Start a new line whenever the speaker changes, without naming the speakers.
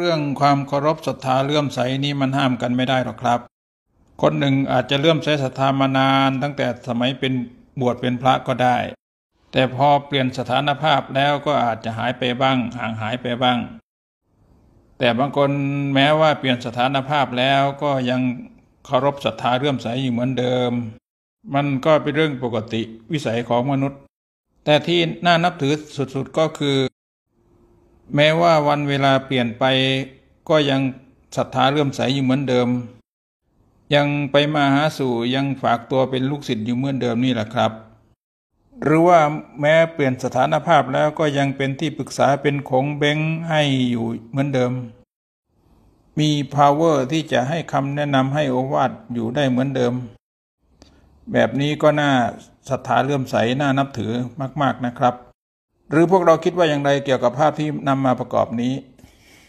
เรื่องความเคารพศรัทธาเลื่อมใสนี้มันห้ามกันไม่ได้หรอกครับ คนหนึ่งอาจจะเลื่อมใสศรัทธามานานตั้งแต่สมัยเป็นบวชเป็นพระก็ได้ แต่พอเปลี่ยนสถานภาพแล้วก็อาจจะหายไปบ้างห่างหายไปบ้าง แต่บางคนแม้ว่าเปลี่ยนสถานภาพแล้วก็ยังเคารพศรัทธาเลื่อมใสอยู่เหมือนเดิม มันก็เป็นเรื่องปกติวิสัยของมนุษย์ แต่ที่น่านับถือสุดๆก็คือแม้ว่าวันเวลาเปลี่ยนไป ก็ยังศรัทธาเลื่อมใสอยู่เหมือนเดิม ยังไปมาหาสู่ยังฝากตัวเป็นลูกศิษย์อยู่เหมือนเดิมนี่แหละครับ หรือว่าแม้เปลี่ยนสถานภาพแล้วก็ยังเป็นที่ปรึกษาเป็นของเบงให้อยู่เหมือนเดิม มี power ที่จะให้คำแนะนำให้โอวาทอยู่ได้เหมือนเดิม แบบนี้ก็น่าศรัทธาเลื่อมใสน่านับถือมาก ๆนะครับหรือพวกเราคิดว่าอย่างไรเกี่ยวกับภาพที่นำมาประกอบนี้